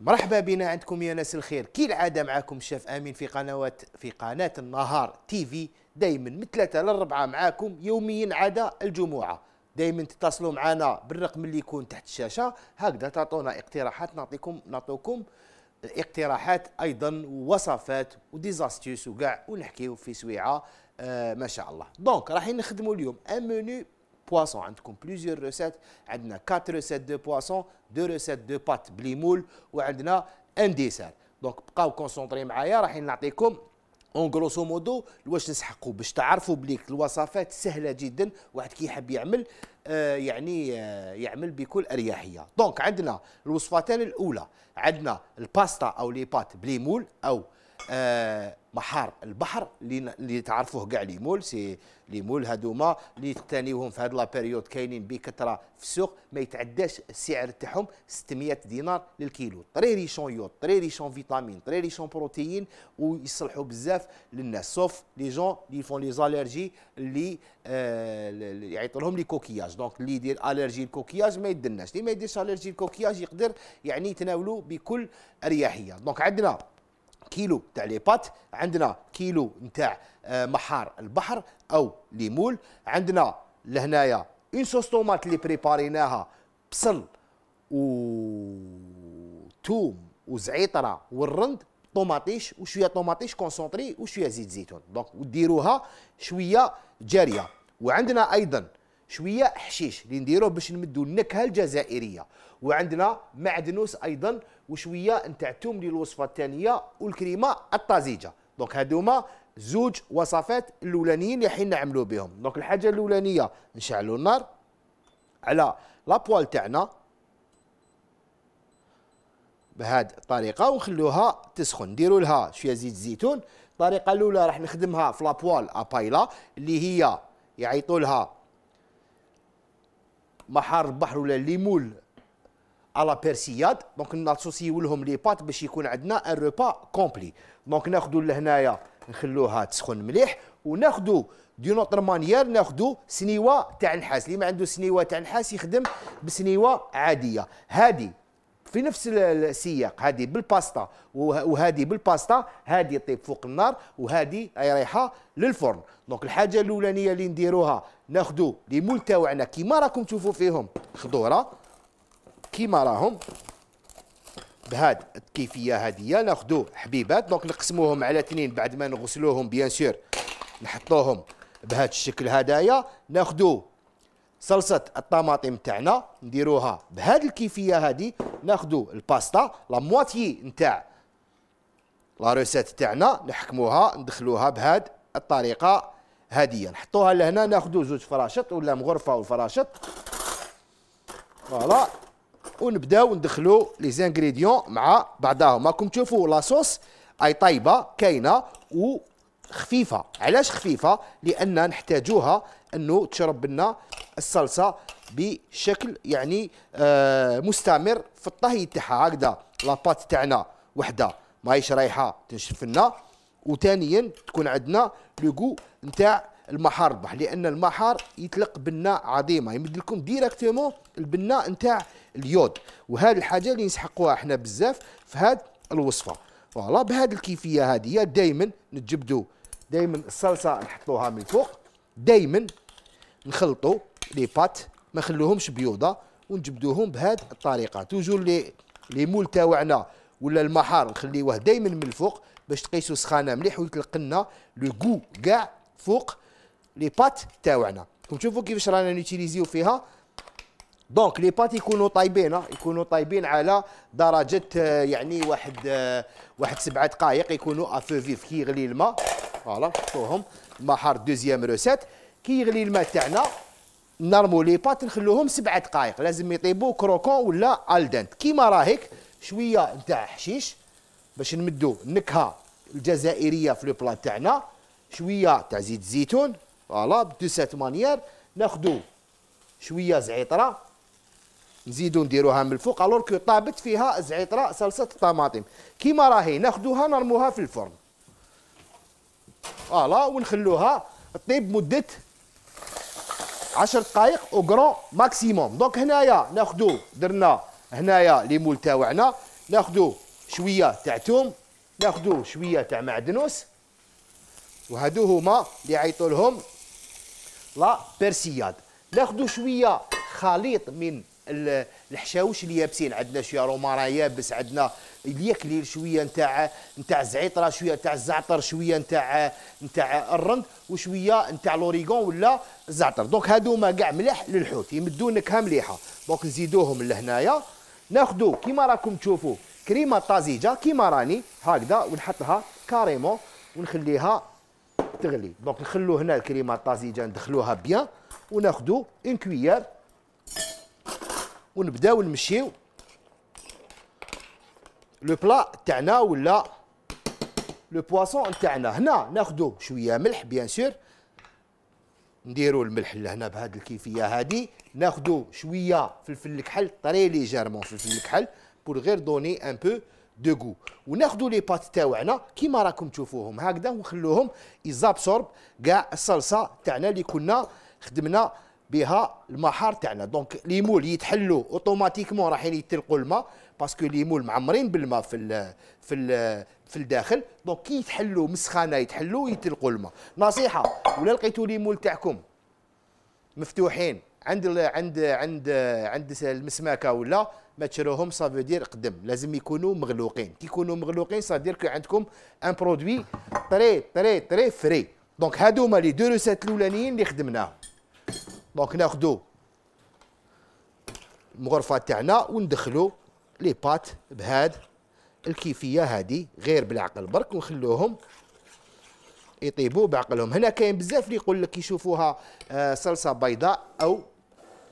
مرحبا بنا عندكم يا ناس الخير كي العاده معكم الشاف امين في قنوات في قناه النهار تي في دائما من ثلاثه للربعه معاكم يوميا عدا الجمعه دائما تتصلوا معنا بالرقم اللي يكون تحت الشاشه هكذا تعطونا اقتراحات نعطيكم نعطوكم اقتراحات ايضا ووصفات وديزاستيوس وكاع ونحكيو في سويعه آه ما شاء الله دونك راح نخدموا اليوم ان منيو بواسون عندكم بليزيور روسيت عندنا 4 روسيت دو بواسون دو روسيت دو بات بلي مول وعندنا ان ديسير دونك بقاو كونسونطري معايا راح نعطيكم اون غروسو مودو واش نسحقوا باش تعرفوا بليك الوصفات سهله جدا واحد كي يحب يعمل آه، يعني آه، يعمل بكل اريحيه دونك عندنا الوصفتان الاولى عندنا الباستا او لي بات بليمول او آه، بحر البحر اللي تعرفوه كاع لي مول سي لي مول هذوما اللي تانيوهم في هاد لا بيريود كاينين بكثره في السوق ما يتعداش السعر تاعهم 600 دينار للكيلو طري ريشون يود طري ريشون فيتامين طري ريشون بروتيين ويصلحوا بزاف للناس سوف لي جون اللي يفون لي زالرجي اللي يعيط لهم لي كوكياج دونك اللي يدير الرجي الكوكياج ما يدناش اللي ما يديرش الرجي الكوكياج يقدر يعني يتناولوا بكل اريحيه دونك عندنا كيلو تاع لي بات عندنا كيلو نتاع آه، محار البحر او ليمول عندنا لهنايا اون صوص طوماط اللي بريباريناها بصل و توم وزعيطره والرند طوماطيش وشويه طوماطيش كونسونطري وشويه زيت زيتون دونك وديروها شويه جاريه وعندنا ايضا شويه حشيش اللي نديروه باش نمدوا النكهه الجزائريه وعندنا معدنوس ايضا وشويه نتاعتهم لي الوصفه الثانيه والكريمه الطازجه دونك هذوما زوج وصفات الاولانيين اللي حنا نعملوا بهم دونك الحاجه الاولانيه نشعلوا النار على لابوال تاعنا بهاد الطريقه ونخلوها تسخن نديروا لها شويه زيت زيتون الطريقه الاولى راح نخدمها في لابوال ابايلا اللي هي يعيطولها محار البحر ولا الليمول على بيرسياد دونك ناتسوسيو لهم لي بات باش يكون عندنا ان روبا كومبلي دونك ناخذوا لهنايا نخلوها تسخن مليح وناخذوا دي نوتر مانيير ناخذوا سنيوه تاع نحاس اللي ما عنده سنيوه تاع نحاس يخدم بسنيوه عاديه هذه في نفس السياق هذه بالباستا وهذه بالباستا هذه طيب فوق النار وهذه رايحه للفرن دونك الحاجه الاولانيه اللي نديروها ناخذوا لي مول تاعنا كيما راكم تشوفوا فيهم خضوره كيما راهم بهاد الكيفيه هذه ناخذوا حبيبات دونك نقسموهم على اثنين بعد ما نغسلوهم بيان سور نحطوهم بهذا الشكل هدايا ناخذوا صلصه الطماطم تاعنا نديروها بهاد الكيفيه هذه ناخذوا الباستا لا مواتي نتاع لا روسيت تاعنا نحكموها ندخلوها بهاد الطريقه هذه نحطوها لهنا ناخذوا زوج فراشط ولا مغرفه وفراشط فوالا ونبداو ندخلوا لي زانغريديون مع بعضهم راكم تشوفوا لاصوص اي طايبه كاينه وخفيفه علاش خفيفه لان نحتاجوها انه تشرب لنا الصلصه بشكل يعني آه مستمر في الطهي تاعها هكذا لاباط تاعنا وحده ماهيش رايحه تنشف لنا وثانيا تكون عندنا لو نتاع المحار البحر لان المحار يطلق بنه عظيمه يمد لكم ديريكتومون البنه نتاع اليود وهذه الحاجه اللي نسحقوها احنا بزاف في هذه الوصفه فوالا بهذه الكيفيه هذه دائما نتجبدوا دائما الصلصه نحطوها من فوق دائما نخلطوا لي بات ما نخلوهمش بيوضه ونجبدوهم بهذه الطريقه توجور لي لي مول تاعنا ولا المحار نخليوه دائما من الفوق باش تقيسوا سخانه مليح ويطلق لنا لو كاع فوق لي بات تاوعنا راكم تشوفوا كيفاش رانا نوتيليزيو فيها دونك لي بات يكونوا طايبين يكونوا طايبين على درجه يعني واحد واحد سبعة دقائق يكونوا افو فيف كي يغلي الماء فوالا شوفوهم محار دوزيام روسيت كي يغلي الماء تاعنا نرمو لي بات نخلوهم سبعة دقائق لازم يطيبوا كروكون ولا الدنت كيما راهيك شويه نتاع حشيش باش نمدو النكهه الجزائريه في لو بلان تاعنا شويه تاع زيت الزيتون فوالا بدو سات مانيير ناخدو شويه زعيطره نزيدو نديروها من الفوق الوغ كو طابت فيها زعيطره صلصه الطماطم كيما راهي ناخدوها نرموها في الفرن فوالا ونخلوها طيب مده 10 دقائق او كرون ماكسيموم دونك هنايا ناخدو درنا هنايا لي مول تاعنا ناخدو شويه تاع توم ناخدو شويه تاع معدنوس وهادو هما اللي عيطولهم لا بيرسياد ناخذوا شويه خليط من الحشاوش اليابسين عندنا شويه رومارا يابس عندنا اليكليل شويه نتاع نتاع الزعيطره شويه نتاع الزعتر شويه نتاع نتاع الرند وشويه نتاع لوريغون ولا الزعتر دونك هادوما كاع ملاح للحوت يمدوا نكهه مليحه دونك نزيدوهم لهنايا ناخذوا كيما راكم تشوفوا كريمه طازجه كيما راني هكذا ونحطها كاريمون ونخليها تغلي دونك نخلو هنا الكريمه الطازجه ندخلوها بيان وناخدو اون كويار ونبداو نمشيو لو بلا تاعنا ولا لو بواسون تاعنا هنا ناخدو شويه ملح بيان سور نديرو الملح لهنا بهذه الكيفيه هذه ناخدو شويه فلفل الكحل طري ليجيرمون فلفل الكحل بور غير دوني ان بو دوغو وناخذوا لي بات تاعنا كيما راكم تشوفوهم هكذا ونخلوهم يزابسورب كاع الصلصه تاعنا اللي كنا خدمنا بها المحار تاعنا دونك لي مول يتحلوا اوتوماتيكمون رايحين يتلقوا الماء باسكو لي مول معمرين بالماء في الـ في الـ في الداخل دونك كي يتحلوا مسخانه يتحلوا يتلقوا الماء نصيحه ولا لقيتوا لي مول تاعكم مفتوحين عند عند عند عند المسماكه ولا ما تشروهم سافو دير قدم لازم يكونوا مغلوقين كي يكونوا مغلوقين سافدير كو عندكم ان برودوي طري طري طري فري دونك هادو هما لي دو روسيت الاولانيين اللي خدمناهم دونك ناخذوا المغرفه تاعنا وندخلو لي بات بهاد الكيفيه هادي غير بالعقل برك ونخلوهم يطيبوا بعقلهم هنا كاين بزاف اللي يقول لك يشوفوها آه، صلصه بيضاء او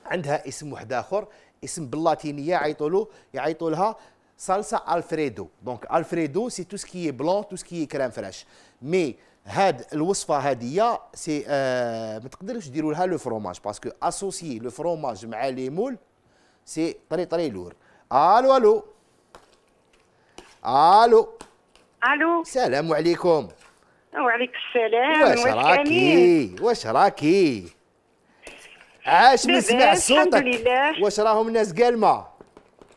عندها اسم واحد اخر اسم باللاتينيه يعيطوا له يعيطوا لها صلصه الفريدو دونك الفريدو سي تو سكي بلون تو سكي كريم فريش مي هاد الوصفه هادية سي آه euh, ما تقدرش ديروا لها لو فروماج باسكو اسوسي لو فروماج مع ليمول سي طري طري لور الو الو الو الو السلام عليكم وعليكم السلام واش راكي واش راكي عاش نسمع صوتك واش راهم الناس قالمه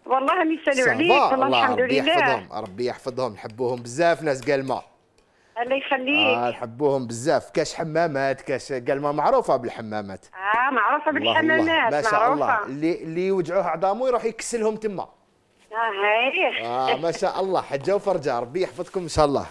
والله يسالوا عليك والله الحمد لله ربي يحفظهم. ربي يحفظهم نحبوهم بزاف ناس قالمه الله يخليك آه نحبوهم بزاف كاش حمامات كاش قالمه معروفه بالحمامات اه معروفه بالحمامات ما شاء الله اللي اللي يوجعوه عظامه يروح يكسلهم تما اه, آه ما شاء الله حجه وفرجه ربي يحفظكم ان شاء الله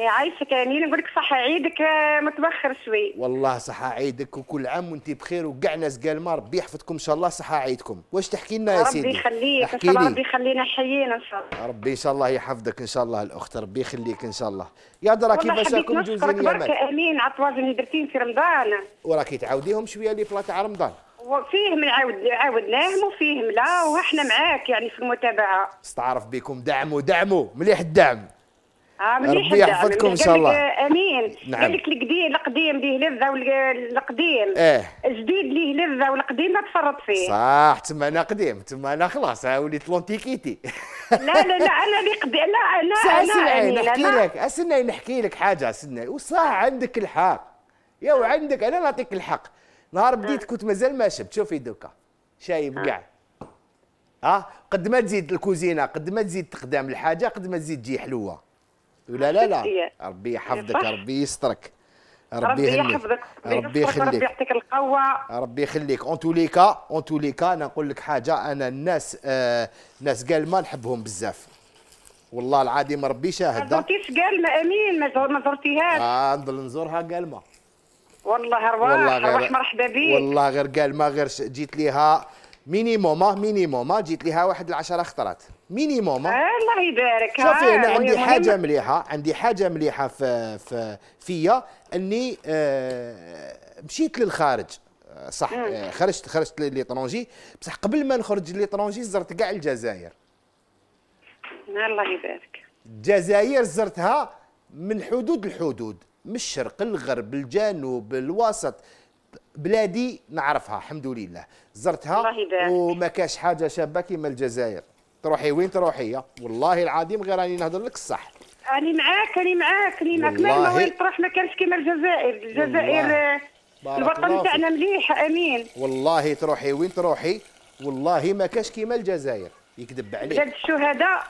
يعيشك إيه، يا نيل نقول لك صح عيدك آه، متبخر شوي والله صح عيدك وكل عام وانت بخير وكاع ناس قال ما ربي يحفظكم ان شاء الله صح عيدكم واش تحكي لنا يا سيدي ربي يخليك ان شاء الله ربي يخلينا حيين ان شاء الله ربي ان شاء الله يحفظك ان شاء الله الاخت ربي يخليك ان شاء الله يا درا كيفاش راكم جوزين يا مال امين على الطواجن اللي درتين في رمضان وراكي تعاوديهم شويه لي بلا تاع رمضان وفيهم عاود عاودناهم وفيهم لا وحنا معاك يعني في المتابعه استعرف بكم دعموا دعموا مليح الدعم آه، ربي يحفظكم ان شاء الله امين نعم. قال لك القديم القديم ليه لذه والقديم ايه الجديد ليه لذه والقديم ما تفرط فيه صح تما انا قديم تما انا خلاص وليت لونتيكيتي لا لا لا انا اللي قديم لا انا انا نحكي لك استنى نحكي لك حاجه استنى وصح عندك الحق يا آه. وعندك انا نعطيك الحق نهار آه. بديت كنت مازال ما شبت شوفي دوكا شايب كاع ها قد ما تزيد الكوزينه قد ما تزيد تقدام الحاجه قد ما تزيد تجي حلوه لا لا لا إيه. ربي إيه، يحفظك ربي يسترك ربي يحفظك ربي يخليك ربي يعطيك القوه ربي يخليك اون تو ليكا اون تو ليكا انا نقول لك حاجه انا الناس آه الناس قال ما نحبهم بزاف والله العظيم ربي شاهد ما زرتيش ما امين ما زرتيهاش اه نزورها ما والله رواح والله غير مرحبا بيك والله غير ما غير جيت ليها مينيموم مينيموم آه، آه، جيت ليها واحد العشرة خطرات ميني ماما آه، الله يبارك شوفي انا آه، عندي حاجه مليحه عندي حاجه مليحه في في فيا اني آه، مشيت للخارج صح خرجت خرجت ليترونجي بصح قبل ما نخرج ليترونجي زرت كاع الجزائر الله يبارك الجزائر زرتها من حدود الحدود من الشرق الغرب الجنوب الوسط بلادي نعرفها الحمد لله زرتها الله يبارك. وما كاش حاجه شابه كيما الجزائر تروحي وين تروحي والله العظيم غير راني نهضر لك الصح راني معاك راني معاك راني معاك ما وين تروح ما كانش كيما الجزائر الجزائر آه، الوطن تاعنا مليح امين والله تروحي وين تروحي والله ما كاش كيما الجزائر يكذب عليك بلاد الشهداء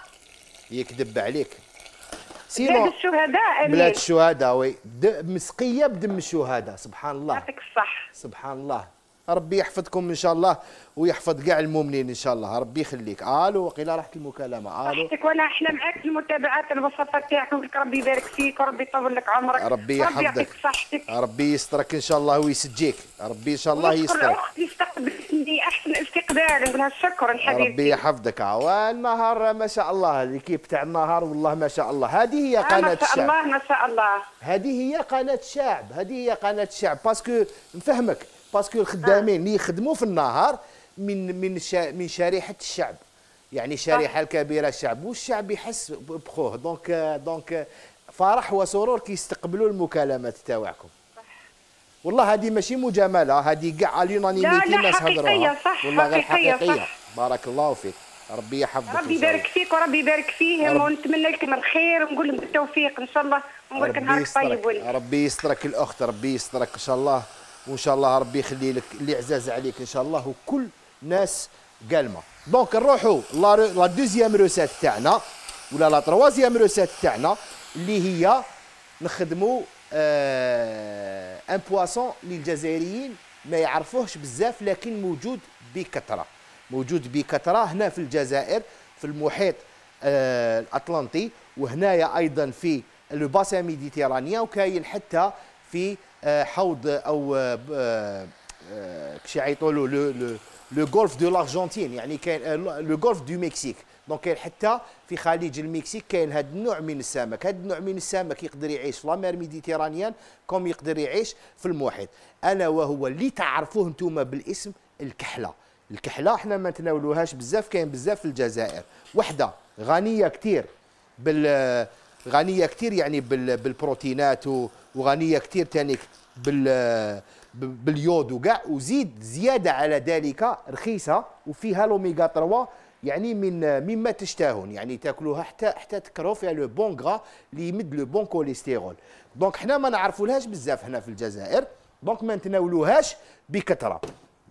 يكذب عليك سينو بلاد الشهداء امين بلاد الشهداء وي مسقيه بدم الشهداء سبحان الله يعطيك الصح سبحان الله ربي يحفظكم ان شاء الله ويحفظ كاع المؤمنين ان شاء الله ربي يخليك الو وقيله راحت المكالمه الو صحتك وانا احلى معاك في متابعه تاعكم تاعك ربي يبارك فيك وربي يطول لك عمرك ربي يحفظك صحتك ربي يسترك ان شاء الله ويسجيك ربي ان شاء الله يسترك استقبلتني احسن استقبال نقولها شكرا حبيبي ربي يحفظك عوا النهار ما شاء الله الكيب تاع النهار والله ما شاء الله هذه هي آه، قناه الشعب ما شاء الله ما شاء الله هذه هي قناه الشعب هذه هي قناه الشعب باسكو نفهمك باسكو الخدامين اللي يخدموا في النهار من من شا من شريحه الشعب يعني شريحه الكبيره الشعب والشعب يحس بخوه دونك دونك فرح وسرور كيستقبلوا المكالمات تاعكم والله هذه ماشي مجامله هذه كاع اليونانيميتي الناس هضروها والله غير حقيقيه صح. بارك الله فيك ربي يحفظك ربي يبارك فيك وربي يبارك فيهم ونتمنى لكم الخير ونقول لهم بالتوفيق ان شاء الله ونقول لك نهارك طيب ولي ربي يسترك الاخت ربي يسترك ان شاء الله وان شاء الله ربي يخلي لك اللي عزاز عليك ان شاء الله وكل ناس قالمه دونك نروحوا لا دوزيام روسات تاعنا ولا لا تروازيام روسات تاعنا اللي هي نخدموا ان آه، بواسون للجزائريين ما يعرفوهش بزاف لكن موجود بكثره موجود بكثره هنا في الجزائر في المحيط آه، الاطلنطي وهنايا ايضا في الباسا ميديتيرانيا وكاين حتى في حوض او كشي آه، آه، آه، يعيطوا له لو لو غولف دو لارجنتين يعني كاين لو غولف دو مكسيك دونك كاين حتى في خليج المكسيك كاين هذا النوع من السمك هذا النوع من السمك يقدر يعيش في لامير ميديتيرانيان كوم يقدر يعيش في المحيط الا وهو اللي تعرفوه نتوما بالاسم الكحله الكحله احنا ما نتناولوهاش بزاف كاين بزاف في الجزائر وحده غنيه كثير بال غنيه كثير يعني بالبروتينات وغنيه كثير ثاني بال باليود وكاع وزيد زياده على ذلك رخيصه وفيها الاوميغا 3 يعني من مما تشتهون يعني تاكلوها حتى حتى تكرهوا فيها لو بون غرا اللي يمد لو بون كوليستيرول دونك حنا ما نعرفولهاش بزاف هنا في الجزائر دونك ما نتناولوهاش بكثره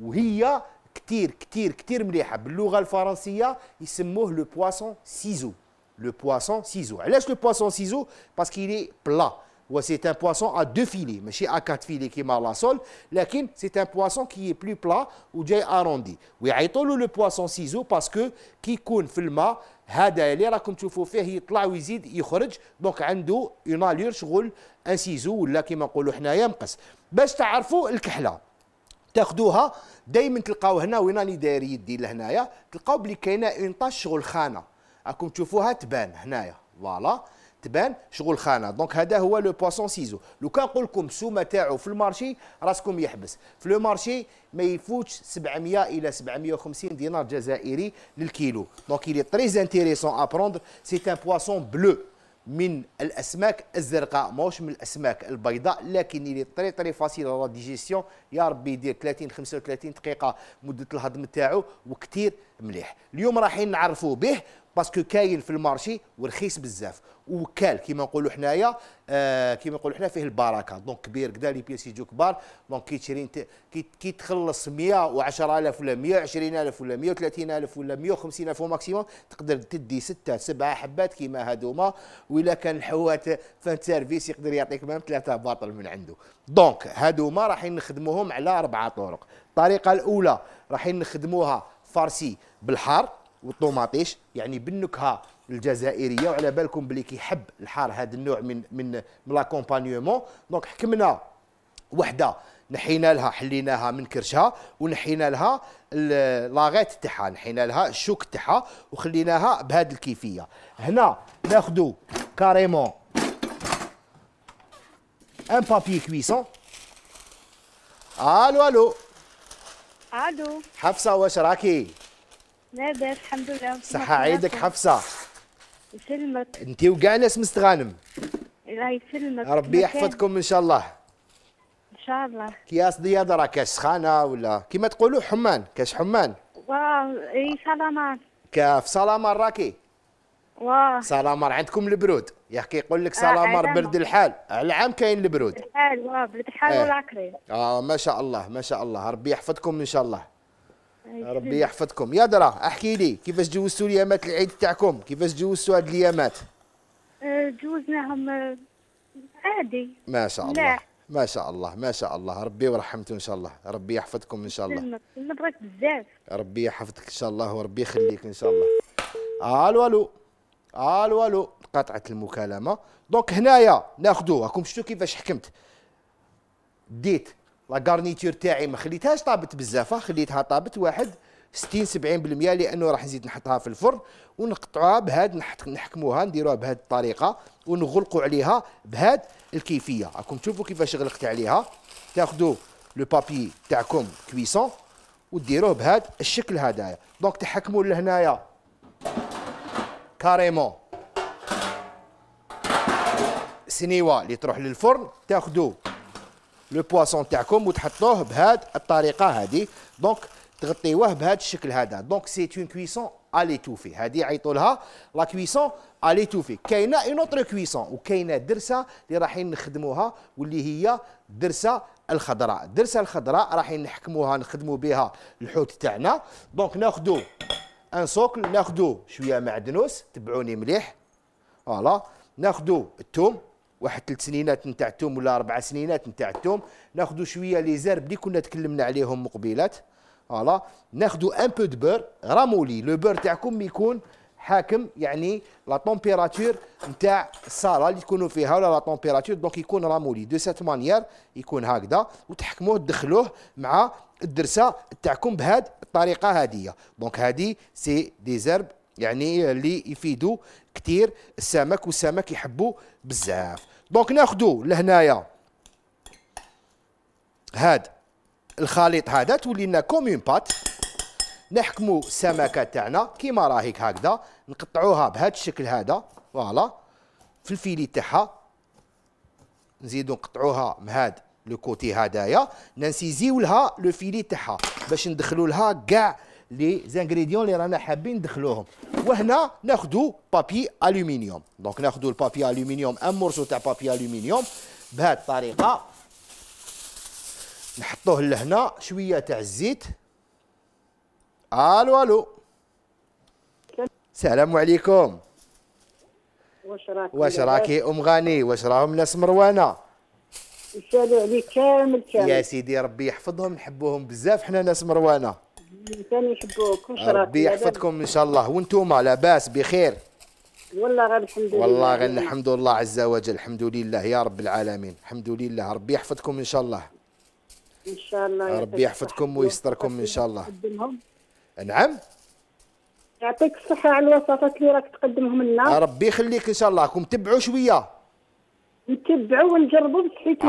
وهي كثير كثير كثير مليحه باللغه الفرنسيه يسموه لو بواسون سيزو le poisson ciseau. Elle Laisse le poisson ciseau parce qu'il est plat. C'est un poisson à deux filets, mais chez à quatre filets qui marre la sol, Lakin, c'est un poisson qui est plus plat ou déjà arrondi. Oui, le poisson ciseau parce que qui coule dans le mât, هذا اللي راكم تشوفوا فيه يطلع ويزيد يخرج دونك عنده اون اليور شغل ان سيزو ولا كيما نقولوا حنايا مقص باش تعرفوا الكحله تاخذوها دائما تلقاو هنا وين راني داير يدي لهنايا تلقاو بلي كاينه اون طاش شغل خانه راكم تشوفوها تبان هنايا فوالا تبان شغل خانه دونك هذا هو لو بواسون سيزو لو كان نقول لكم السومه تاعو في المارشي راسكم يحبس في لو مارشي ما يفوتش 700 الى 750 دينار جزائري للكيلو دونك الي تري انتيريسون ابروند سي ان بواسون بلو من الاسماك الزرقاء ماهوش من الاسماك البيضاء لكن اللي طري طري فاسيل لا ديجيسيون يا ربي يدير 30 35 دقيقه مده الهضم تاعو وكثير مليح اليوم رايحين نعرفوا به باسكو كاين في المارشي ورخيص بزاف وكال كيما نقولوا حنايا آه كيما نقولوا حنا فيه البركه دونك كبير كدا لي بيس يجوا كبار دونك كي تشري كي تخلص 110000 ولا 120000 ولا 130000 ولا 150000 هو ماكسيموم تقدر تدي سته سبعه حبات كيما هذوما ولا كان الحوات فان سيرفيس يقدر يعطيك مام ثلاثه باطل من عنده دونك هذوما راحين نخدموهم على اربعه طرق الطريقه الاولى راحين نخدموها فارسي بالحار والطوماطيش يعني بالنكهه الجزائريه وعلى بالكم بلي كيحب الحار هذا النوع من من لاكومبانيومون دونك حكمنا وحده نحينا لها حليناها من كرشها ونحينا لها لاغيت تاعها نحينا لها الشوك تاعها وخليناها بهاد الكيفيه هنا ناخذ كاريمون ان بابي كويسون الو الو عادو حفصه واش راكي؟ لاباس الحمد لله صحة عيدك حفصة يسلمك انت وكاع ناس مستغانم الله يسلمك ربي يحفظكم ان شاء الله ان شاء الله كياس ضياده راه كاش سخانه ولا كيما تقولوا حمان كاش حمان واو اي سلامان كاف سلامان راكي واه سلامان عندكم البرود يحكي يقول لك آه، سلامر برد الحال العام كاين البرود الحال واه برد الحال ايه. والعكري اه ما شاء الله ما شاء الله ربي يحفظكم ان شاء الله ربي يحفظكم يا درا احكي لي كيفاش جوزتوا ليامات العيد تاعكم كيفاش جوزتوا هاد اليامات آه، جوزناهم آه، عادي ما شاء الله لا. ما شاء الله ما شاء الله ربي ورحمته ان شاء الله ربي يحفظكم ان شاء الله نبغيك بزاف ربي يحفظك ان شاء الله وربي يخليك ان شاء الله الو الو الو الو قطعت المكالمه دونك هنايا ناخذوا راكم شفتوا كيفاش حكمت ديت لا غارنيتور تاعي ما خليتهاش طابت بزاف خليتها طابت واحد 60 70% لانه راح نزيد نحطها في الفرن ونقطعوها بهاد نحكموها نديروها بهاد الطريقه ونغلقوا عليها بهاد الكيفيه راكم تشوفوا كيفاش غلقت عليها تاخذوا لو بابي تاعكم كويسون وديروه بهاد الشكل هذايا دونك تحكموا لهنايا كاريمون سنيوا اللي تروح للفرن تاخذوا لو بواسون تاعكم وتحطوه بهاد الطريقه هذه دونك تغطيوه بهذا الشكل هذا دونك سي اون كويسون الي توفي هذه عيطوا لها لا كويسون الي توفي كاينه اون اوتر كويسون وكاينه درسه اللي رايحين نخدموها واللي هي درسه الخضراء الدرسه الخضراء رايحين نحكموها نخدموا بها الحوت تاعنا دونك ناخذوا ان سوكل ناخذوا شويه معدنوس تبعوني مليح فوالا ناخذوا الثوم واحد ثلاث سنينات نتاع التوم ولا اربع سنينات نتاع التوم ناخذوا شويه لي زرب اللي كنا تكلمنا عليهم مقبلات فوالا ناخذوا ان بو دو بور رامولي لو بور تاعكم يكون حاكم يعني لا تومبيراتور نتاع الصاله اللي تكونوا فيها ولا لا تومبيراتور دونك يكون رامولي دو سات مانيير يكون هكذا وتحكموه تدخلوه مع الدرسه تاعكم بهاد الطريقه هذه دونك هذه سي دي زرب يعني اللي يفيدوا كثير السمك والسمك يحبوا بزاف دونك ناخذوا لهنايا هاد الخليط هذا تولي لنا كوميون بات نحكموا السمكه تاعنا كيما راهيك هكذا نقطعوها بهذا الشكل هذا فوالا في الفيلي تاعها نزيدو نقطعوها مهاد لو كوتي هدايا ننسيزيو لها لو فيلي تاعها باش ندخلو لها كاع لي زانغريديون اللي رانا حابين ندخلوهم وهنا ناخذوا بابي الومنيوم دونك ناخذوا البابي الومنيوم ام مورسو تاع بابي الومنيوم بهذه الطريقه نحطوه لهنا شويه تاع الزيت الو الو السلام عليكم واش راكي واش راكي ام غاني واش راهم ناس مروانه يسالوا عليك كامل كامل يا سيدي ربي يحفظهم نحبوهم بزاف حنا ناس مروانه الانسان يحبوك ربي يحفظكم ان شاء الله وانتم لاباس بخير والله غير الحمد لله والله غير الحمد لله عز وجل الحمد لله يا رب العالمين الحمد لله ربي يحفظكم ان شاء الله ان شاء الله ربي يحفظكم ويستركم ان شاء الله نعم يعطيك الصحة على الوصفات اللي راك تقدمهم لنا ربي يخليك ان شاء الله راكم تبعوا شوية نتبعوا ونجربوا بس حيت آه.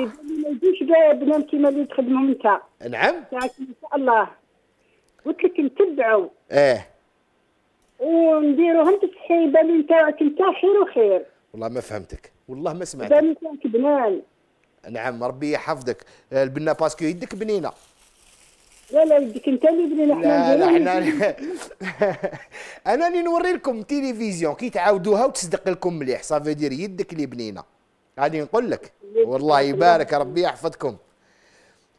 ما يجيش كاع كيما اللي تخدمهم انت نعم ان شاء الله قلت لك نتبعوا ايه ونديروهم تصحي بالي انت خير وخير والله ما فهمتك والله ما سمعت بالي بنان نعم ربي يحفظك آه، البنا باسكو يدك بنينه لا لا يدك انت اللي بنينه لا لا احنا انا اللي نوري لكم تلفزيون كي تعاودوها وتصدق لكم مليح صافي دير يدك اللي بنينه غادي نقول لك والله يبارك ربي يحفظكم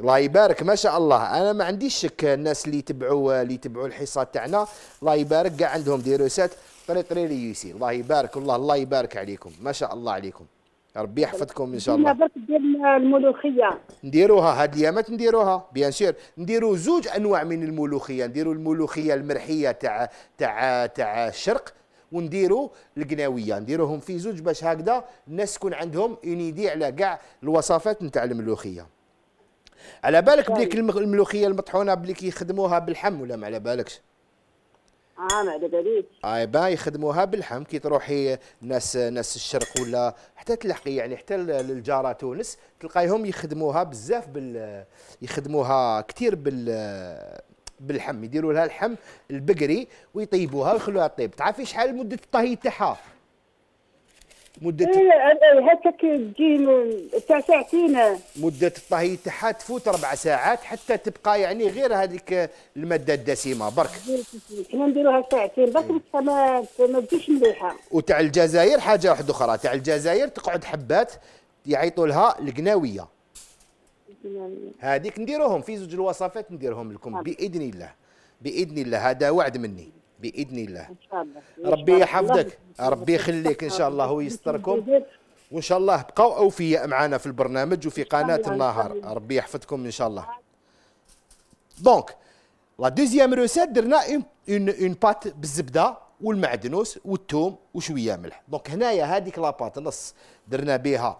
الله يبارك ما شاء الله انا ما عنديش شك الناس اللي يتبعوا اللي يتبعوا الحصه تاعنا الله يبارك كاع عندهم دي روسات طري طري ريوسي الله يبارك والله الله يبارك عليكم ما شاء الله عليكم ربي يحفظكم ان شاء الله برك ديال الملوخيه نديروها هاد اليامات نديروها بيان سور نديرو زوج انواع من الملوخيه نديرو الملوخيه المرحيه تاع تاع تاع الشرق ونديرو القناويه نديروهم في زوج باش هكذا الناس تكون عندهم اون على كاع الوصفات نتاع الملوخيه على بالك بليك طيب. الملوخيه المطحونه بليك يخدموها بالحم ولا ما على بالكش اه ما على باليش اي آه، با يخدموها بالحم كي تروحي ناس ناس الشرق ولا حتى تلحقي يعني حتى للجاره تونس تلقايهم يخدموها بزاف بال يخدموها كثير بال بالحم يديروا لها الحم البقري ويطيبوها ويخلوها تطيب تعرفي شحال مده الطهي تاعها مدة ايه هكاك تجي تاع ساعتين مدة الطهي تاعها تفوت اربع ساعات حتى تبقى يعني غير هذيك المادة الدسيمة برك احنا نديروها ساعتين برك إيه. ما ما تجيش مليحة وتاع الجزائر حاجة واحدة أخرى تاع الجزائر تقعد حبات يعيطوا لها القناوية هذيك نديروهم في زوج الوصفات نديرهم لكم نعم. بإذن الله بإذن الله هذا وعد مني باذن الله ان شاء الله ربي يحفظك ربي يخليك ان شاء الله ويستركم وان شاء الله بقوا اوفياء معنا في البرنامج وفي قناه النهار ربي يحفظكم ان شاء الله دونك لا دوزيام روسيت درنا اون اون بات بالزبده والمعدنوس والثوم وشويه ملح دونك هنايا هذيك لاباط نص درنا بها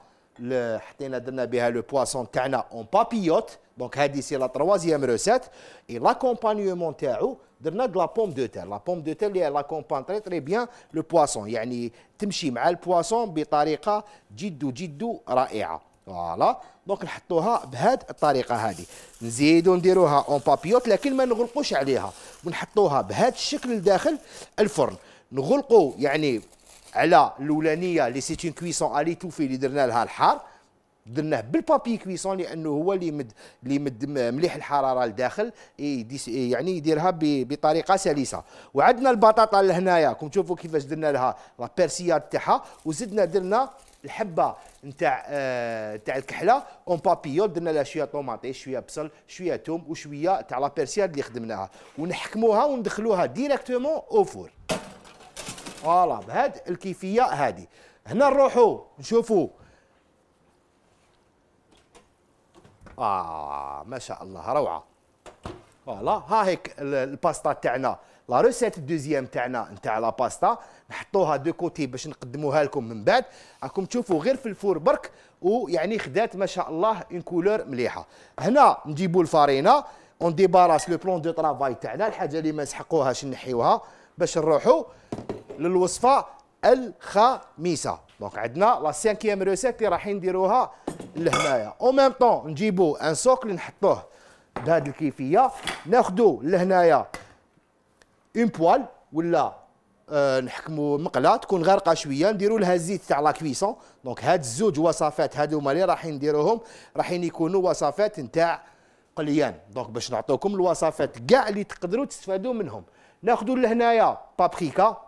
حطينا درنا بها لو بواسون تاعنا اون بابيوت دونك هذه سي لا تروازيام روسيت اي لاكومبانيومون تاعو درنا دو لا بوم دو تير لا بوم دو تير اللي لاكومبان تري تري بيان لو بواسون يعني تمشي مع البواسون بطريقه جد جد رائعه فوالا دونك نحطوها بهاد الطريقه هادي نزيدو نديروها اون بابيوت لكن ما نغلقوش عليها ونحطوها بهاد الشكل لداخل الفرن نغلقوا يعني على الاولانيه اللي سيت اون كويسون الي توفي اللي درنا لها الحار درناه بالبابي كويسون لانه هو اللي يمد اللي يمد مليح الحراره لداخل يعني يديرها بطريقه سلسه وعندنا البطاطا لهنايا كم تشوفوا كيفاش درنا لها لا بيرسيار تاعها وزدنا درنا الحبه نتاع آه الكحله اون بابيول درنا لها شويه طوماطي شويه بصل شويه ثوم وشويه تاع لا بيرسيار اللي خدمناها ونحكموها وندخلوها ديريكتومون او فور فوالا بهاد الكيفيه هادي هنا نروحو نشوفو اه ما شاء الله روعه فوالا ها هيك الباستا تاعنا لا روسيت الدوزيام تاعنا نتاع لا باستا نحطوها دو كوتي باش نقدموها لكم من بعد راكم تشوفوا غير في الفور برك ويعني خدات ما شاء الله اون كولور مليحه هنا نجيبوا الفارينه اون ديباراس لو بلون دو ترافاي تاعنا الحاجه اللي ما نسحقوهاش نحيوها باش نروحوا للوصفه الخامسه دونك عندنا لا سانكيام ريسيت اللي رايحين نديروها لهنايا او ميم طون نجيبوا ان سوكل نحطوه بهذه الكيفيه ناخذوا لهنايا اون بوال ولا أه نحكموا مقله تكون غارقه شويه نديروا لها الزيت تاع لا كويسون دونك هاد الزوج وصفات هادو هما اللي رايحين نديروهم رايحين يكونوا وصفات نتاع قليان دونك باش نعطيكم الوصفات كاع اللي تقدروا تستفادوا منهم ناخذوا لهنايا بابريكا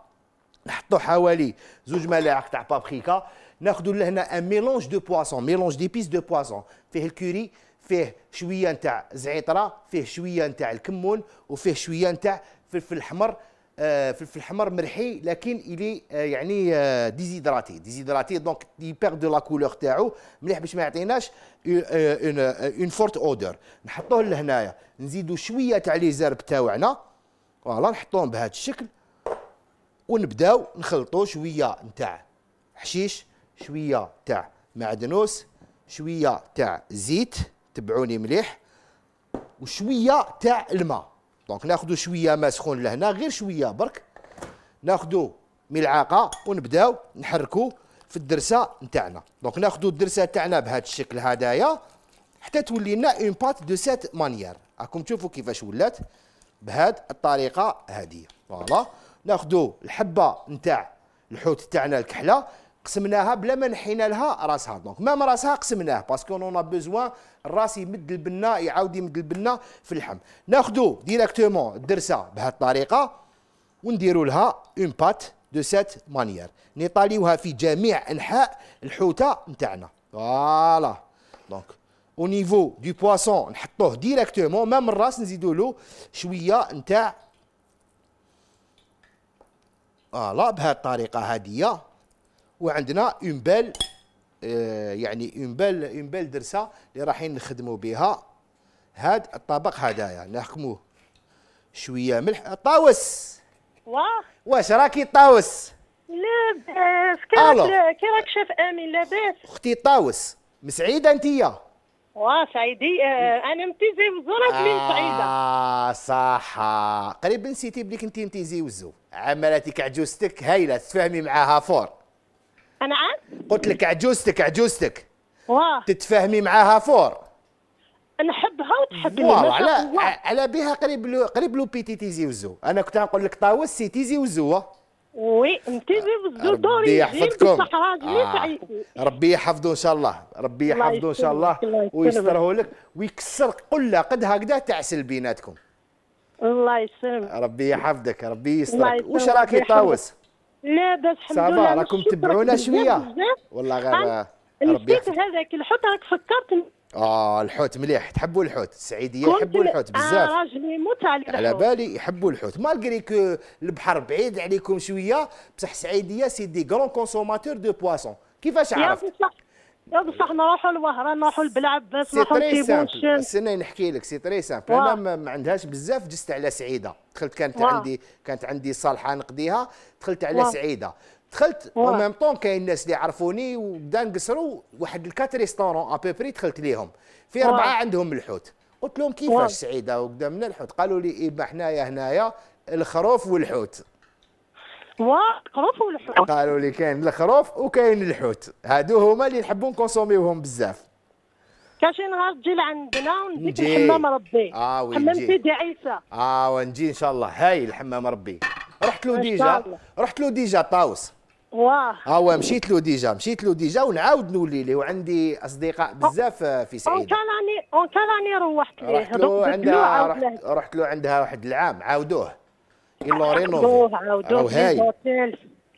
نحطوا حوالي زوج ملاعق تاع بابريكا ناخذوا لهنا ان ميلونج دو بواسون ميلونج ديبيس دو بواسون فيه الكوري فيه شويه نتاع زعيطره فيه شويه نتاع الكمون وفيه شويه نتاع فلفل احمر آه، فلفل احمر مرحي لكن الي آه، يعني ديزيدراتي ديزيدراتي دونك دي دو لا كولور تاعو مليح باش ما يعطيناش اون فورت اودور نحطوه لهنايا نزيدو شويه تاع لي زرب تاعنا فوالا نحطوهم بهذا الشكل ونبداو نخلطو شويه نتاع حشيش شويه تاع معدنوس شويه تاع زيت تبعوني مليح وشويه تاع الماء دونك ناخذ شويه ماء سخون لهنا غير شويه برك ناخذ ملعقه ونبداو نحركو في الدرسه نتاعنا دونك ناخذ الدرسه تاعنا بهذا الشكل هذايا حتى تولي لنا اون بات دو سيت مانيير راكم تشوفوا كيفاش ولات بهاد الطريقه هذه فوالا ناخذوا الحبه نتاع الحوت تاعنا الكحله قسمناها بلا ما نحينا لها راسها دونك مام راسها قسمناه باسكو اون ا بوزوان الراس يمد البنا يعاود يمد البنا في اللحم ناخذوا ديريكتومون الدرسه بهذه الطريقه ونديروا لها اون بات دو سيت مانيير نطاليوها في جميع انحاء الحوته نتاعنا فوالا دونك او نيفو دو بواسون نحطوه ديريكتومون ما من الراس نزيدو له شويه نتاع فوالا بهذه الطريقه هذه وعندنا اون بال يعني اون بال اون بال درسه اللي رايحين نخدموا بها هاد الطبق هذايا نحكموه شويه ملح طاوس واه واش راكي طاوس لاباس كي راك آه، شاف امين لاباس اختي طاوس مسعيده انتيا واه سعيدي آه، انا متيزي وزو راه سعيده اه صح قريب نسيتي بلي كنتي متيزي وزو عمالتك عجوزتك هايله تتفاهمي معاها فور انا عاد قلت لك عجوزتك عجوزتك واه تتفاهمي معاها فور نحبها وتحبني واو على على بها قريب لو قريب لو بيتي تيزي وزو انا كنت نقول لك طاوس سي تيزي وزو وي دوري يحفظكم آه. ربي يحفظه ان شاء الله ربي يحفظه ان شاء الله ويستره لك ويكسر قله قد هكذا تعسل بيناتكم الله يسلمك ربي يحفظك ربي يسترك واش راكي طاوس لا بس الحمد لله راكم تبعونا شويه والله غير ربي نسيت هذاك الحوت راك فكرت اه الحوت مليح تحبوا الحوت السعيديه يحبوا الحوت آه، بزاف آه راجلي يموت على الحوت على بالي يحبوا الحوت مالغري كو البحر بعيد عليكم شويه بصح السعيديه سي دي غران كونسوماتور دو بواسون كيفاش عرفت يا بصح نروحوا لوهران نروحوا بس نروحوا لكيبوش استنى نحكي لك سي تري سامبل انا ما عندهاش بزاف جست على سعيده دخلت كانت واه. عندي كانت عندي صالحه نقضيها دخلت على واه. سعيده دخلت او ميم طون كاين الناس اللي عرفوني وبدا نقصروا واحد الكات ريستورون ابيبري دخلت ليهم في اربعه عندهم الحوت قلت لهم كيفاش سعيده وقدامنا الحوت قالوا لي إيه حنايا هنايا الخروف والحوت الخروف والحوت قالوا لي كاين الخروف وكاين الحوت هادو هما اللي نحبوا نكونسوميوهم بزاف كان شي نهار تجي لعندنا ونديك الحمام ربي اه وي حمام سيدي عيسى اه ونجي ان شاء الله هاي الحمام ربي رحت له ديجا رحت له ديجا طاوس واه ها هو مشيت له ديجا مشيت له ديجا ونعاود نولي ليه وعندي اصدقاء بزاف في سعيد اون كاناني اون كاناني روحت ليه رحت له عندها رحت, رحت له عندها واحد العام عاودوه يلو رينوفي عاودوه عاودوه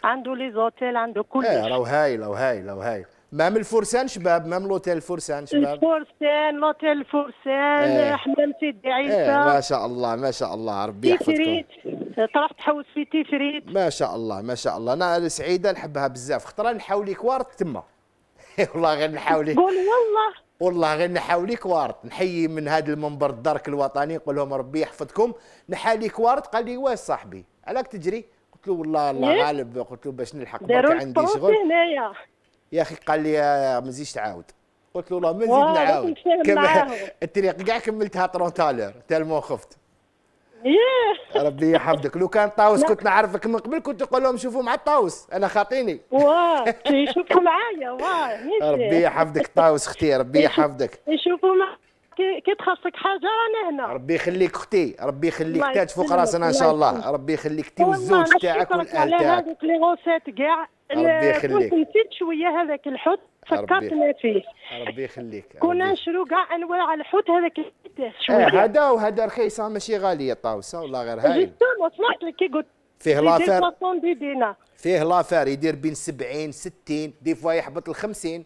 عنده لي زوتيل عنده كل إيه، شيء اه راهو هايل راهو هايل راهو هايل مام الفرسان شباب مام لوتيل الفرسان شباب الفرسان لوتيل الفرسان ايه. حمام سيدي عيسى ايه ما شاء الله ما شاء الله ربي يحفظكم طرح تحوس في تيفريت ما شاء الله ما شاء الله انا سعيده نحبها بزاف خطره نحاولي كوارت تما والله غير نحاولي قول والله والله غير نحاولي كوارت نحيي من هذا المنبر الدرك الوطني نقول لهم ربي يحفظكم نحالي كوارت قال لي واش صاحبي علاك تجري قلت له والله الله إيه؟ غالب قلت له باش نلحق برك عندي شغل هنايا يا اخي قال لي ما تزيدش تعاود قلت له والله ما نزيد نعاود كملت الطريق كاع كملتها طرونتالير تالمون خفت ربي يحفظك لو كان طاوس كنت نعرفك من قبل كنت نقول لهم شوفوا مع الطاوس انا خاطيني واه يشوفوا معايا واه ربي يحفظك طاوس اختي ربي يحفظك يشوفوا مع كي تخصك حاجه رانا هنا ربي يخليك اختي ربي يخليك تاج فوق راسنا ان شاء الله ربي يخليك انت والزوج تاعك والاهل تاعك هذوك لي غوسات كاع ربي يخليك كنت نسيت شويه هذاك الحوت فكرتنا فيه ربي يخليك كنا نشرو كاع انواع الحوت هذاك شويه آه، هذا وهذا رخيصه ماشي غاليه الطاوسه والله غير هاي جيتون سمعت لك كي قلت فيه لافير فيه لافير يدير بين 70 60 دي فوا يحبط ل 50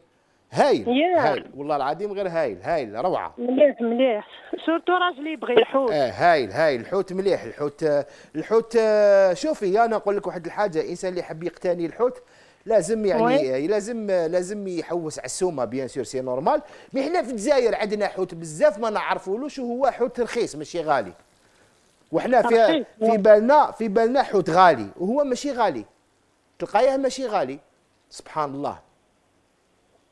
هايل yeah. هايل والله العظيم غير هايل هايل روعه مليح مليح سورتو راجلي يبغي الحوت اه هايل هايل الحوت مليح الحوت آه، الحوت آه، شوفي انا نقول لك واحد الحاجه الانسان اللي يحب يقتني الحوت لازم يعني وي. آه، لازم لازم يحوس على السومه بيان سور سي نورمال مي حنا في الجزائر عندنا حوت بزاف ما نعرفولوش وهو حوت رخيص ماشي غالي وحنا في في بالنا في بالنا حوت غالي وهو ماشي غالي تلقايه ماشي غالي سبحان الله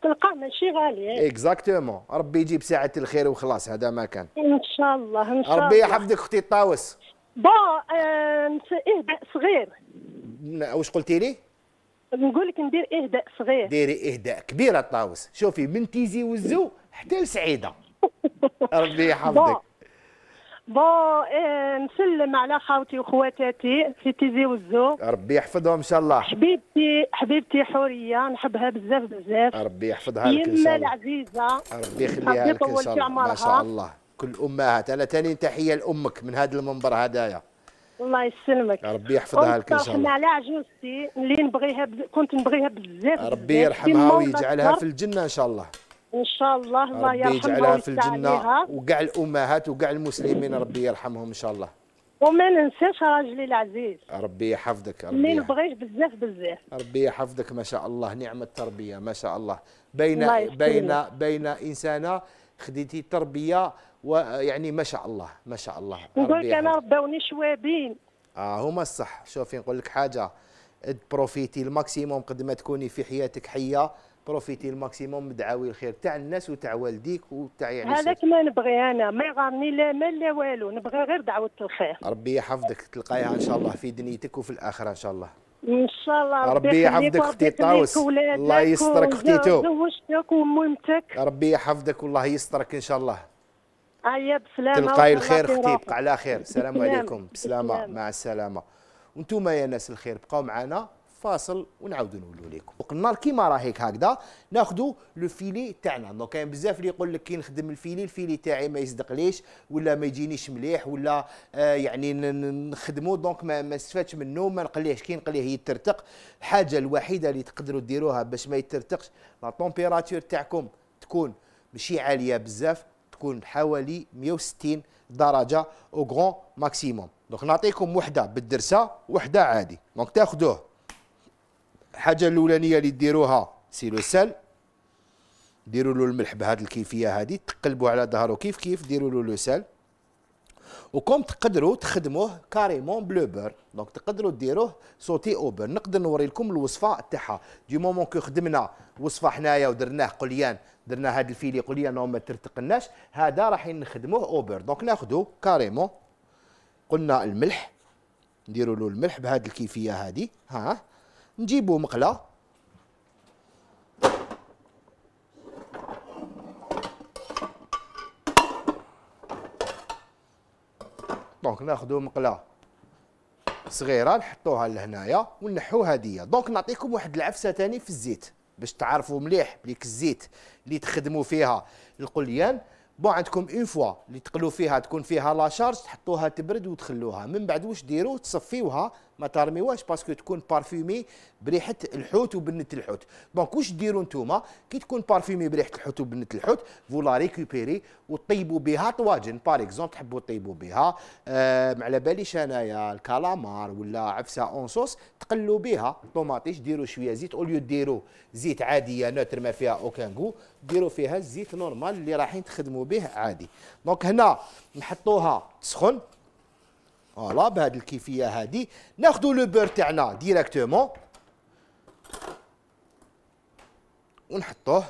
تلقاه ماشي غالي اكزاكتومون ربي يجيب ساعه الخير وخلاص هذا ما كان ان شاء الله ان شاء الله ربي يحفظك اختي الطاوس با آه، اهداء صغير واش قلتي لي؟ نقول لك ندير اهداء صغير ديري اهداء كبيره طاوس شوفي من تيزي وزو حتى لسعيده ربي يحفظك بون نسلم على خاوتي وخواتاتي في تيزي وزو ربي يحفظهم ان شاء الله حبيبتي حبيبتي حوريه نحبها بزاف بزاف ربي يحفظها لك ان شاء الله العزيزه ربي يخليها لك ان شاء الله ما شاء الله كل امهات انا ثاني تحيه لامك من هذا المنبر هدايا الله يسلمك ربي يحفظها لك ان شاء الله على عجوزتي اللي نبغيها ب... كنت نبغيها بزاف ربي يرحمها ويجعلها في الجنه ان شاء الله ان شاء الله الله يرحمها يجعلها في الجنه وكاع الامهات وكاع المسلمين ربي يرحمهم ان شاء الله وما ننساش راجلي العزيز ربي يحفظك ربي ما نبغيش بزاف بزاف ربي يحفظك ما شاء الله نعم التربيه ما شاء الله بين الله بين بين انسانه خديتي تربيه ويعني ما شاء الله ما شاء الله نقول لك انا رباوني شوابين اه هما الصح شوفي نقول لك حاجه بروفيتي الماكسيموم قد ما تكوني في حياتك حيه بروفيتي الماكسيموم دعاوي الخير تاع الناس وتاع والديك وتاع يعني هذاك ما نبغي انا ما يغارني لا مال لا والو نبغي غير دعوه الخير ربي يحفظك تلقايها ان شاء الله في دنيتك وفي الاخره ان شاء الله ان شاء الله ربي يحفظك اختي طاوس الله يسترك اختي تو زوجتك وميمتك ربي يحفظك والله يسترك ان شاء الله ايا بسلامه تلقاي الخير اختي بقى على خير السلام عليكم بسلامه مع السلامه وانتم يا ناس الخير بقاو معنا فاصل ونعاودوا نقولوا لكم وقلنا كيما راهيك هكذا ناخذوا لو فيلي تاعنا دونك كاين بزاف اللي يقول لك كي نخدم الفيلي الفيلي تاعي ما يصدقليش ولا ما يجينيش مليح ولا آه يعني نخدمه دونك ما, استفادش منه ما نقليهش كي نقليه يترتق الحاجه الوحيده اللي تقدروا ديروها باش ما يترتقش لا طومبيراتور تاعكم تكون ماشي عاليه بزاف تكون حوالي 160 درجه او غون ماكسيموم دونك نعطيكم وحده بالدرسه وحده عادي دونك تاخذوه الحاجه الاولانيه اللي ديروها سي لو سال ديروا له الملح بهاد الكيفيه هذه تقلبوا على ظهره كيف كيف ديروا له لو سال وكم تقدروا تخدموه كاريمون بلو بير دونك تقدروا ديروه سوتي او بير نقدر نوري لكم الوصفه تاعها دي مومون كو خدمنا وصفه حنايا ودرناه قليان درنا هذا الفيلي قليان وما ترتقناش هذا راح نخدموه او بير دونك ناخذوا كاريمون قلنا الملح نديروا له الملح بهذه الكيفيه هذه ها نجيبو مقله دونك ناخذو مقله صغيره نحطوها لهنايا ونحوها هديه دونك نعطيكم واحد العفسه ثاني في الزيت باش تعرفوا مليح بليك الزيت اللي تخدموا فيها القليان بون عندكم اون فوا اللي تقلوا فيها تكون فيها لا شارج تحطوها تبرد وتخلوها من بعد واش ديروا تصفيوها ما ترميوهاش باسكو تكون بارفيمي بريحه الحوت وبنه الحوت دونك واش ديروا نتوما كي تكون بارفيمي بريحه الحوت وبنه الحوت فولا ريكوبيري وطيبوا بها طواجن بار اكزومبل تحبوا طيبوا بها مع آه، ما على باليش انايا الكالامار ولا عفسه اون صوص تقلوا بها طوماطيش ديروا شويه زيت اوليو ديروا زيت عاديه نوتر ما فيها اوكان غو ديروا فيها الزيت نورمال اللي رايحين تخدموا به عادي دونك هنا نحطوها تسخن فوالا بهذه الكيفيه هذه ناخذ لو بور تاعنا ديريكتومون ونحطوه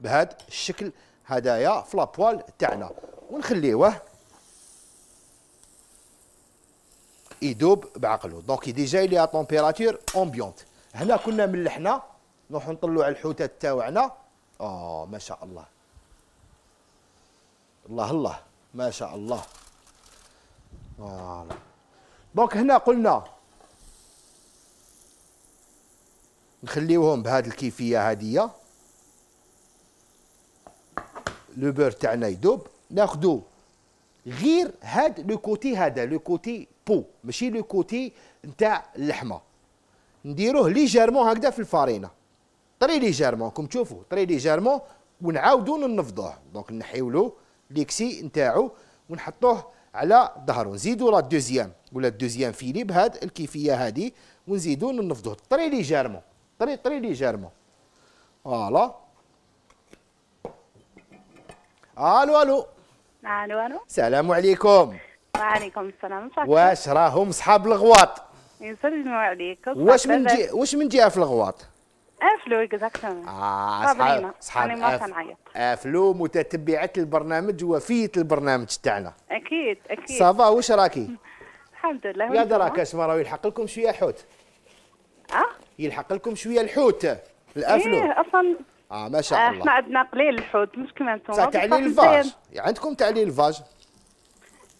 بهذا الشكل هدايا في لابوال تاعنا ونخليوه يذوب بعقله دونك ديجا لي ا طومبيراتور امبيونت هنا كنا ملحنا نروحو نطلو على الحوتات تاوعنا اه ما شاء الله الله الله ما شاء الله فوالا دونك هنا قلنا نخليوهم بهذه الكيفيه هذه لو بور تاعنا يذوب ناخدو غير هاد لو كوتي هذا لو كوتي بو ماشي لو كوتي نتاع اللحمه نديروه ليجيرمون هكذا في الفارينه طري ليجيرمون كم تشوفوا طري ليجيرمون ونعاودو ننفضوه دونك نحيولو ليكسي نتاعو ونحطوه على ظهره نزيدو لا دوزيام ولا دوزيام فيلي بهاد الكيفيه هادي ونزيدو ننفضوه طري لي جارمو طري طري لي جارمو فوالا الو الو الو الو السلام عليكم وعليكم السلام واش راهم صحاب الغواط يسلموا عليكم واش من جهه واش من جهه في الغواط افلو اكزاكتومون اه صحيح صحاب انا ما تنعيط افلو متتبعه البرنامج وفيه البرنامج تاعنا اكيد اكيد صافا واش راكي الحمد لله يا دراك اش راه يلحق لكم شويه حوت اه يلحق لكم شويه الحوت الافلو ايه اصلا اه ما شاء آه، الله احنا عندنا قليل الحوت مش كما انتم تعليل الفاج عندكم تعليل الفاج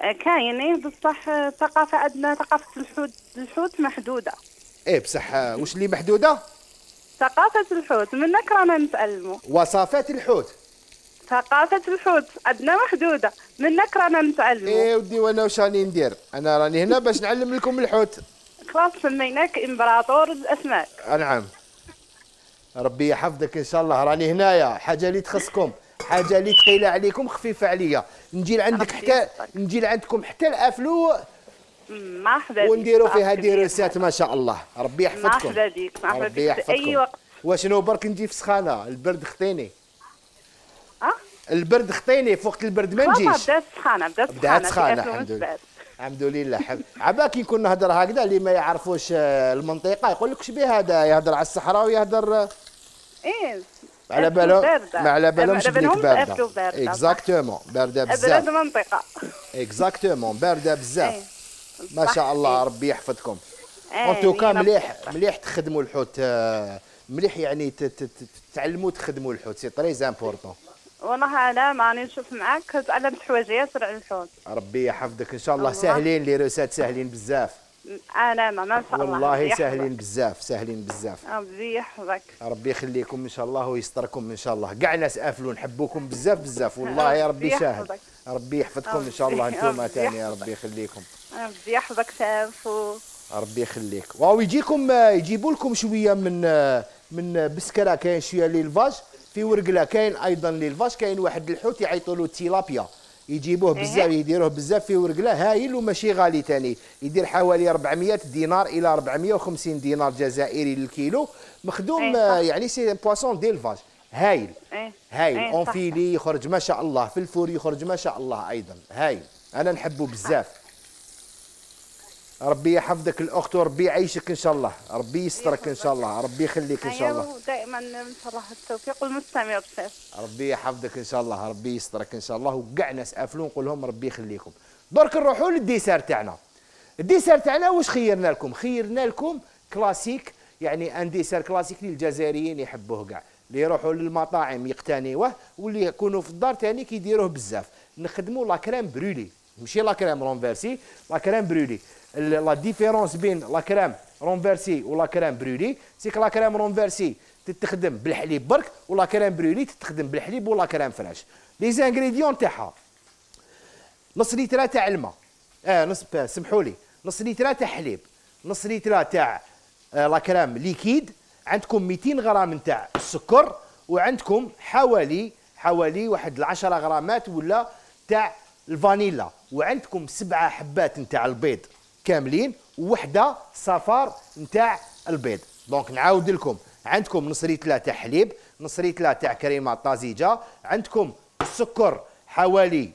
آه، كاين إيه، بصح الثقافه آه، عندنا ثقافه الحوت الحوت محدوده ايه بصح واش اللي محدوده ثقافة الحوت منك رانا نتعلمو وصفات الحوت ثقافة الحوت عندنا محدودة منك رانا نتعلمو ايه ودي وانا واش راني ندير انا راني هنا باش نعلم لكم الحوت خلاص سميناك امبراطور الاسماك نعم ربي يحفظك ان شاء الله راني هنايا حاجه اللي تخصكم حاجه اللي ثقيله عليكم خفيفه عليا نجي لعندك حتى نجي لعندكم حتى الافلو مرحبا بك ونديروا فيها ديروسات ما شاء الله ربي يحفظكم مرحبا بك مرحبا بك اي وقت وشنو برك نجي في سخانه البرد خطيني اه البرد خطيني في وقت البرد ما نجيش بدات سخانه بدات سخانه الحمد لله الحمد لله على بالك كي نكون نهضر هكذا اللي ما يعرفوش آه، المنطقه يقول لك شبيه هذا يهضر على الصحراء ويهضر آه، ايه على بالو ما على بالهمش بليك بارده اكزاكتومون بارده بزاف بارده المنطقه اكزاكتومون بارده بزاف ما شاء الله ربي يحفظكم كان مليح مليح تخدموا الحوت آه، مليح يعني تتعلموا تخدموا الحوت سي تري زامبورطون والله انا ماني نشوف معاك تعلمت حوايج ياسر على الحوت ربي يحفظك ان شاء الله, الله. ساهلين لي روسات ساهلين بزاف انا ما ما شاء الله والله ساهلين بزاف ساهلين بزاف ربي يحفظك ربي يخليكم ان شاء الله ويستركم ان شاء الله كاع ناس افلو نحبوكم بزاف بزاف والله يا ربي شاهد ربي يحفظكم ان شاء الله انتم ثاني ربي يخليكم ربي يحفظك سيف ربي يخليك واو يجيكم يجيبوا لكم شويه من من بسكره كاين شويه للفاج في ورقله كاين ايضا للفاج كاين واحد الحوت يعيطوا له تيلابيا يجيبوه إيه. بزاف يديروه بزاف في ورقله هايل وماشي غالي ثاني يدير حوالي 400 دينار الى 450 دينار جزائري للكيلو مخدوم إيه، يعني سي بواسون ديلفاج هايل ايه هايل ايه اونفيلي يخرج ما شاء الله في الفور يخرج ما شاء الله ايضا هايل انا نحبه بزاف ربي يحفظك الاخت وربي يعيشك ان شاء الله ربي يسترك ان شاء الله ربي يخليك ان شاء أيوه، الله أيوه دائما شاء الله التوفيق والمستمع بخير ربي يحفظك ان شاء الله ربي يسترك ان شاء الله وكاع ناس قافلون نقول لهم ربي يخليكم درك نروحوا للديسير تاعنا الديسير تاعنا واش خيرنا لكم خيرنا لكم كلاسيك يعني ان ديسير كلاسيك للجزائريين يحبوه كاع اللي يروحوا للمطاعم يقتنيوه واللي يكونوا في الدار ثاني كيديروه بزاف نخدموا لا كريم برولي ماشي لا كريم رونفيرسي لا كريم برولي لا ديفيرونس بين لا كريم رونفيرسي ولا كريم برولي سيك لا كريم رونفيرسي تتخدم بالحليب برك ولا كريم برولي تتخدم بالحليب ولا كريم فريش لي زانغريديون تاعها نص لتر تاع الماء اه نص سمحوا لي نص لتر تاع حليب نص لتر تاع آه، لا كريم ليكيد عندكم 200 غرام نتاع السكر وعندكم حوالي حوالي واحد 10 غرامات ولا تاع الفانيلا وعندكم سبعه حبات نتاع البيض كاملين ووحده صفار نتاع البيض دونك نعاود لكم عندكم نص ثلاثه تاع حليب نص ثلاثه تاع كريمه طازجه عندكم السكر حوالي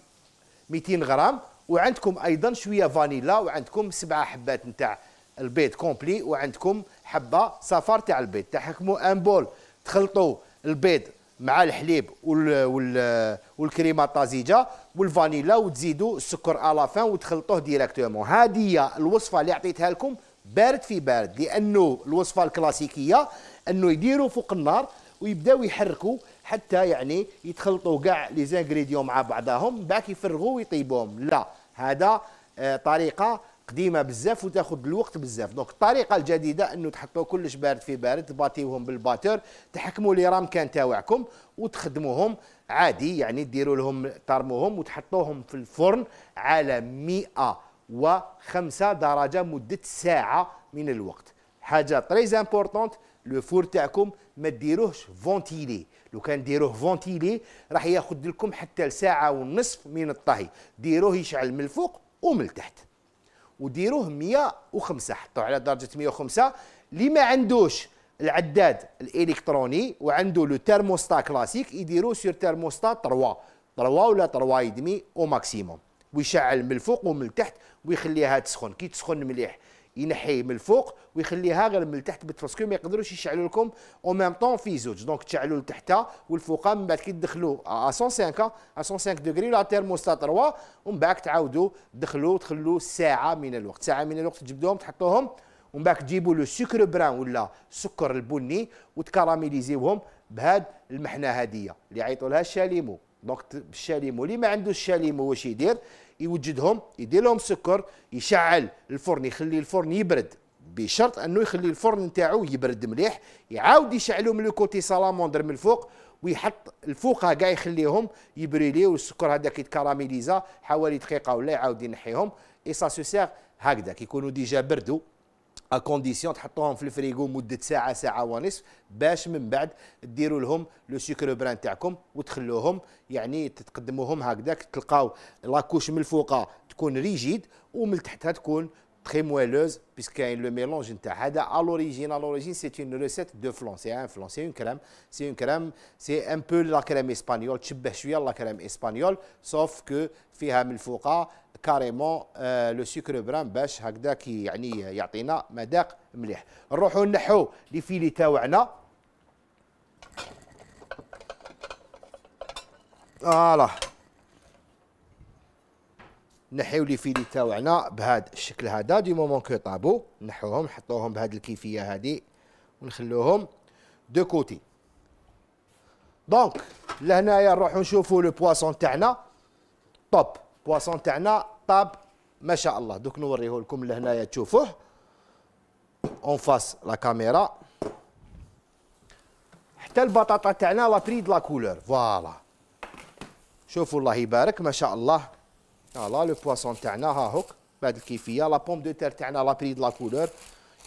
200 غرام وعندكم ايضا شويه فانيلا وعندكم سبعه حبات نتاع البيض كومبلي وعندكم حبه صفار على البيض تحكموا ان بول تخلطوا البيض مع الحليب وال وال والكريمه الطازجه والفانيلا وتزيدوا السكر فان وتخلطوه ديريكتومون هذه هي الوصفه اللي عطيتها لكم بارد في بارد لانه الوصفه الكلاسيكيه انه يديروا فوق النار ويبداو يحركوا حتى يعني يتخلطوا كاع لي زانغريديون مع بعضهم باك يفرغوا ويطيبوهم لا هذا آه، طريقه قديمه بزاف وتاخذ الوقت بزاف دونك الطريقه الجديده انه تحطوا كلش بارد في بارد تباتيوهم بالباتور تحكموا لي رام كان تاعكم وتخدموهم عادي يعني ديروا لهم ترموهم وتحطوهم في الفرن على 105 درجه مده ساعه من الوقت حاجه تري امبورطونت لو فور تاعكم ما ديروهش فونتيلي لو كان ديروه فونتيلي راح ياخذ لكم حتى لساعه ونصف من الطهي ديروه يشعل من الفوق ومن تحت وديروه 105 حطوه على درجه 105 اللي ما عندوش العداد الالكتروني وعنده لو ترموستا كلاسيك يديرو سير ترموستا 3 3 ولا 3 دمي او ماكسيموم ويشعل من الفوق ومن التحت ويخليها تسخن كي تسخن مليح ينحي من الفوق ويخليها غير من التحت باسكو ما يقدروش يشعلوا لكم او ميم طون في زوج دونك تشعلوا لتحتها والفوق من بعد كي تدخلوا 105 105 دوغري لا تيرموستات 3 ومن بعد تعاودوا تدخلوا تخلوا ساعه من الوقت ساعه من الوقت تجبدوهم تحطوهم ومن بعد تجيبوا لو سكر بران ولا السكر البني وتكراميليزيوهم بهاد المحنه هذه اللي يعيطوا لها الشاليمو دونك الشاليمو اللي ما عندوش الشاليمو واش يدير يوجدهم يدير لهم سكر يشعل الفرن يخلي الفرن يبرد بشرط انه يخلي الفرن نتاعو يبرد مليح يعاود يشعلو من الكوتي سالاموندر من الفوق ويحط الفوق كاع يخليهم يبريلي والسكر هذاك يتكراميليزا حوالي دقيقه ولا يعاود ينحيهم اي سا سو سيغ هكذا كيكونوا ديجا بردوا اكونديسيون تحطوهم في الفريغو مده ساعه ساعه ونصف باش من بعد ديروا لهم لو سكر بران تاعكم وتخلوهم يعني تقدموهم هكذاك تلقاو لاكوش من الفوق تكون ريجيد ومن تحتها تكون تري مويلوز بيسك كاين لو ميلونج نتاع هذا ا لوريجين ا لوريجين سي اون ريسيت دو فلون سي ان فلون سي اون كريم سي اون كريم سي ان بو لا كريم اسبانيول تشبه شويه لا كريم اسبانيول سوف كو فيها من الفوقه كاريمون لو سكر بران باش هكذا كي يعني يعطينا مذاق مليح نروحوا نحو لي فيلي تاوعنا فوالا نحيو لي فيلي تاوعنا بهذا الشكل هذا دي مومون كو طابو نحوهم نحطوهم بهذه الكيفيه هذه ونخلوهم دو كوتي دونك لهنايا نروحو نشوفو لو بواسون تاعنا طوب بواسون تاعنا الطاب ما شاء الله دوك نوريه لكم لهنايا تشوفوه اون فاس لا كاميرا حتى البطاطا تاعنا لا بري دو لا كولور فوالا شوفوا الله يبارك ما شاء الله فوالا لو بواسون تاعنا ها هوك بعد الكيفيه لا بوم دو تير تاعنا لا بري دو لا كولور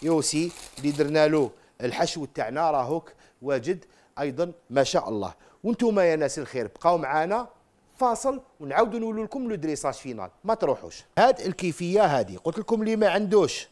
يوسي اللي درنا له الحشو تاعنا راهوك واجد ايضا ما شاء الله وانتم يا ناس الخير بقاو معانا فاصل ونعاودوا نقول لكم لو دريساج فينال ما تروحوش هاد الكيفيه هذه قلت لكم اللي ما عندوش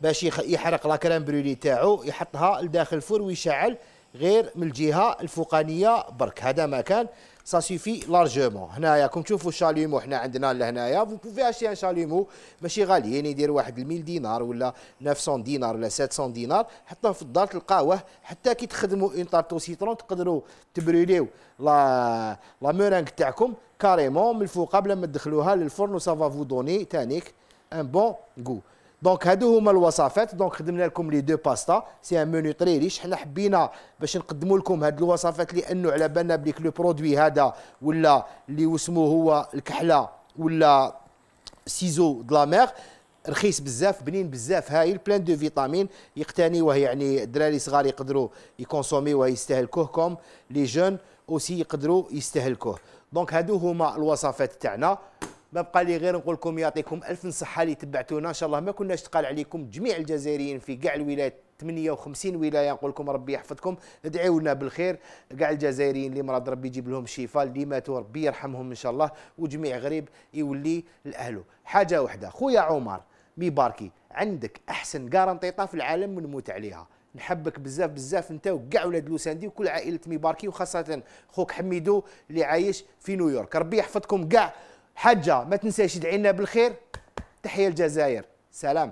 باش يحرق لا كريم تاعو يحطها لداخل الفرن ويشعل غير من الجهه الفوقانيه برك هذا ما كان سا سيفي لارجومون هنايا كوم تشوفوا الشاليمو حنا عندنا لهنايا فو بوفي اشتي ان شاليمو ماشي غالي يعني يدير واحد 1000 دينار ولا 900 دينار ولا 700 دينار حطوه في الدار تلقاوه حتى كي تخدموا اون طارتو سيترون تقدروا تبريليو لا لا مورانغ تاعكم كاريمون من الفوق قبل ما تدخلوها للفرن وسافا فو دوني تانيك ان بون غو دونك هادو هما الوصفات دونك خدمنا لكم لي دو باستا سي ان منيو طري ريش حنا حبينا باش نقدموا لكم هاد الوصفات لانه على بالنا بليك لو برودوي هذا ولا اللي وسمو هو الكحله ولا سيزو دو لا رخيص بزاف بنين بزاف هايل بلان دو فيتامين يقتنيوه يعني الدراري صغار يقدروا يكونسوميوه يستهلكوه كوم لي جون اوسي يقدروا يستهلكوه دونك هادو هما الوصفات تاعنا ما بقى لي غير نقول لكم يعطيكم الف صحه اللي تبعتونا ان شاء الله ما كناش تقال عليكم جميع الجزائريين في كاع الولايات 58 ولايه نقول لكم ربي يحفظكم ادعيوا لنا بالخير كاع الجزائريين اللي مرض ربي يجيب لهم الشفاء اللي ماتوا ربي يرحمهم ان شاء الله وجميع غريب يولي لاهله حاجه واحده خويا عمر مباركي عندك احسن كارنطيطه في العالم ونموت عليها نحبك بزاف بزاف انت وكاع ولاد لوساندي وكل عائله ميباركي وخاصه خوك حميدو اللي عايش في نيويورك ربي يحفظكم كاع حجه ما تنساش تدعي لنا بالخير تحيه الجزائر سلام